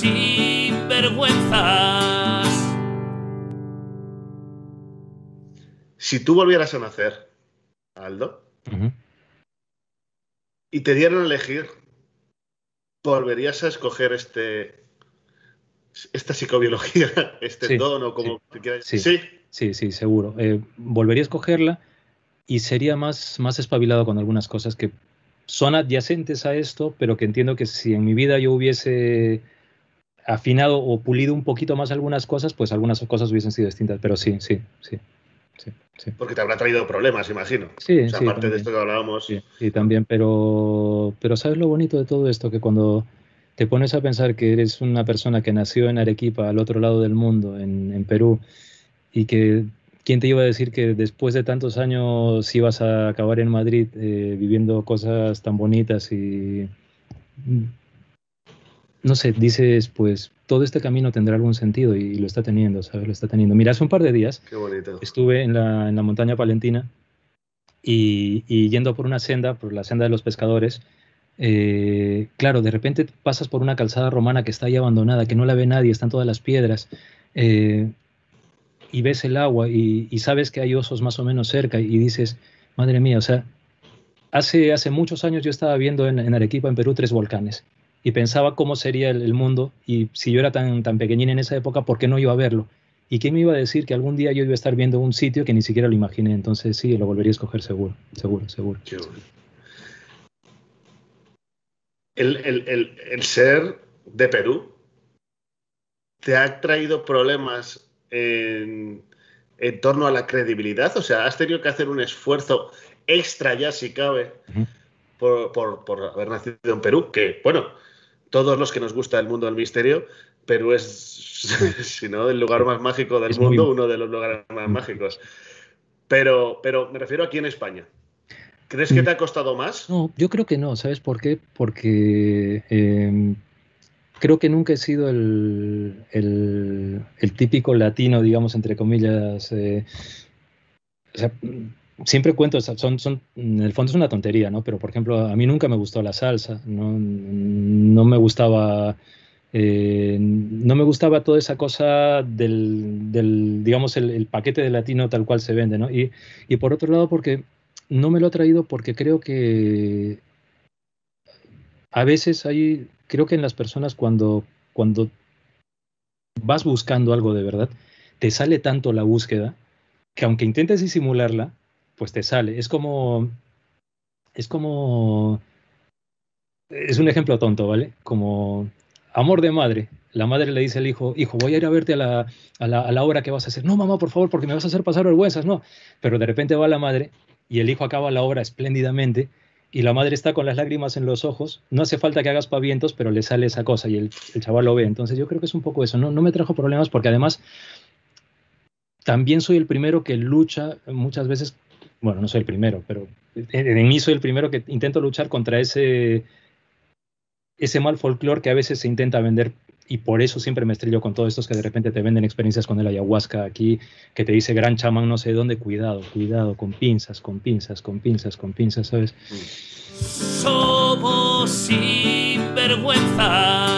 Sin vergüenzas. Si tú volvieras a nacer, Aldo, y te dieran a elegir, ¿volverías a escoger este esta psicobiología, este sí, tono, como sí, quieras. Sí, sí, sí, seguro. Eh, volvería a escogerla y sería más, más espabilado con algunas cosas que son adyacentes a esto, pero que entiendo que si en mi vida yo hubiese afinado o pulido un poquito más algunas cosas, pues algunas cosas hubiesen sido distintas, pero sí, sí, sí. Porque te habrá traído problemas, imagino. Sí, sí. Aparte de esto que hablábamos. Sí, sí, también, pero, pero ¿sabes lo bonito de todo esto? Que cuando te pones a pensar que eres una persona que nació en Arequipa, al otro lado del mundo, en, Perú, y que ¿quién te iba a decir que después de tantos años ibas a acabar en Madrid eh, viviendo cosas tan bonitas y no sé, dices, pues todo este camino tendrá algún sentido y, lo está teniendo, ¿sabes? Lo está teniendo. Mira, hace un par de días estuve en la, en la montaña palentina y, yendo por una senda, por la senda de los pescadores, eh, claro, de repente pasas por una calzada romana que está ahí abandonada, que no la ve nadie, están todas las piedras, eh, y ves el agua y, sabes que hay osos más o menos cerca y dices, madre mía, o sea, Hace, hace, muchos años yo estaba viendo en, en, Arequipa, en Perú, tres volcanes y pensaba cómo sería el, mundo y si yo era tan, tan pequeñín en esa época, ¿por qué no iba a verlo? ¿Y quién me iba a decir que algún día yo iba a estar viendo un sitio que ni siquiera lo imaginé? Entonces sí, lo volvería a escoger seguro, seguro, seguro. el, ser de Perú te ha traído problemas en, en, torno a la credibilidad, o sea, has tenido que hacer un esfuerzo extra ya si cabe por, por, por haber nacido en Perú, que bueno, todos los que nos gusta el mundo del misterio, pero es, si no, el lugar más mágico del mundo, uno de los lugares más mágicos. Pero, pero me refiero aquí en España. ¿Crees que mm. te ha costado más? No, yo creo que no. ¿Sabes por qué? Porque em, creo que nunca he sido el, el, típico latino, digamos, entre comillas. Eh, siempre cuento, son, son, en el fondo es una tontería, ¿no? Pero, por ejemplo, a mí nunca me gustó la salsa, no, me gustaba... Eh, no me gustaba toda esa cosa del, digamos, el, paquete de latino tal cual se vende, ¿no? Y, y, por otro lado, porque no me lo ha traído porque creo que a veces hay, creo que en las personas cuando, cuando vas buscando algo de verdad, te sale tanto la búsqueda que aunque intentes disimularla, pues te sale. Es como. Es como. Es un ejemplo tonto, ¿vale? Como amor de madre. La madre le dice al hijo, hijo, voy a ir a verte a la, a hora que vas a hacer. No, mamá, por favor, porque me vas a hacer pasar vergüenzas, no. Pero de repente va la madre y el hijo acaba la obra espléndidamente y la madre está con las lágrimas en los ojos, no hace falta que hagas pavientos, pero le sale esa cosa y el, chaval lo ve. Entonces yo creo que es un poco eso, no, no me trajo problemas porque además también soy el primero que lucha muchas veces bueno, no soy el primero, pero en mí soy el primero que intento luchar contra ese, ese mal folclore que a veces se intenta vender y por eso siempre me estrello con todos estos que de repente te venden experiencias con el ayahuasca aquí, que te dice gran chamán no sé dónde, cuidado, cuidado, con pinzas, con pinzas, con pinzas, con pinzas, ¿sabes? Somos vergüenza.